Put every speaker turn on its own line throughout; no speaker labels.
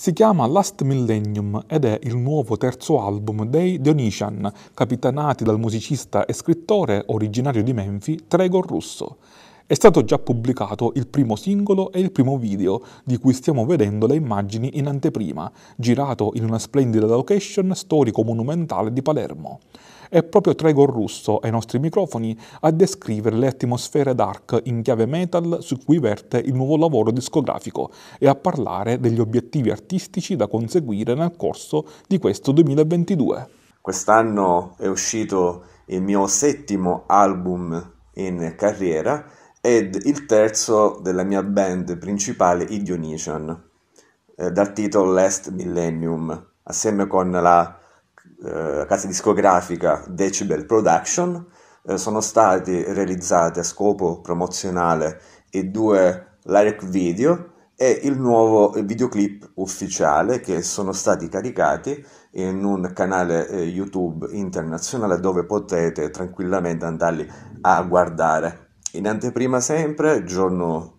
Si chiama Last Millennium ed è il nuovo terzo album dei Dionysian, capitanati dal musicista e scrittore originario di Menfi Tregor Russo. È stato già pubblicato il primo singolo e il primo video, di cui stiamo vedendo le immagini in anteprima, girato in una splendida location storico-monumentale di Palermo. È proprio Trigor Russo ai nostri microfoni a descrivere le atmosfere dark in chiave metal su cui verte il nuovo lavoro discografico e a parlare degli obiettivi artistici da conseguire nel corso di questo 2022.
Quest'anno è uscito il mio settimo album in carriera ed il terzo della mia band principale, i Dionysian, eh, dal titolo Last Millennium, assieme con la eh, casa discografica Decibel Production, eh, sono stati realizzati a scopo promozionale i due lyric video e il nuovo videoclip ufficiale che sono stati caricati in un canale eh, YouTube internazionale dove potete tranquillamente andarli a guardare. In anteprima sempre, giorno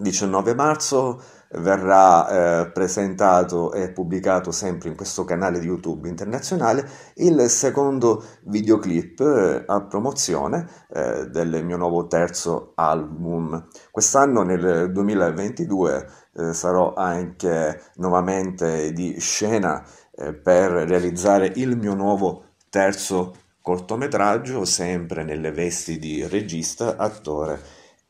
19 marzo, verrà eh, presentato e pubblicato sempre in questo canale di YouTube internazionale il secondo videoclip eh, a promozione eh, del mio nuovo terzo album. Quest'anno nel 2022 eh, sarò anche nuovamente di scena eh, per realizzare il mio nuovo terzo album cortometraggio sempre nelle vesti di regista, attore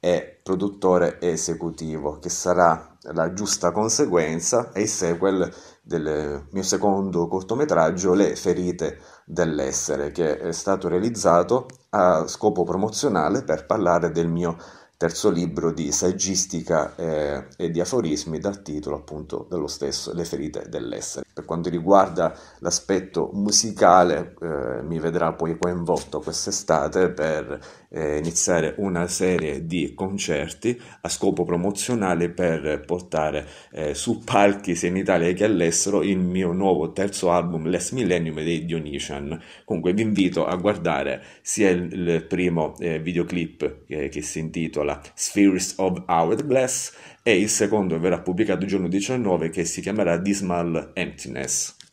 e produttore esecutivo, che sarà la giusta conseguenza e il sequel del mio secondo cortometraggio Le ferite dell'essere, che è stato realizzato a scopo promozionale per parlare del mio terzo libro di saggistica eh, e, di aforismi dal titolo appunto dello stesso Le ferite dell'essere. Per quanto riguarda l'aspetto musicale, eh, mi vedrà poi coinvolto quest'estate per eh, iniziare una serie di concerti a scopo promozionale per portare eh, su palchi sia in Italia che all'estero il mio nuovo terzo album Les Millennium dei Dionysian. Comunque vi invito a guardare sia il, il primo eh, videoclip eh, che si intitola Spheres of Hourglass e il secondo verrà pubblicato il giorno 19 che si chiamerà Dismal Empty. emptiness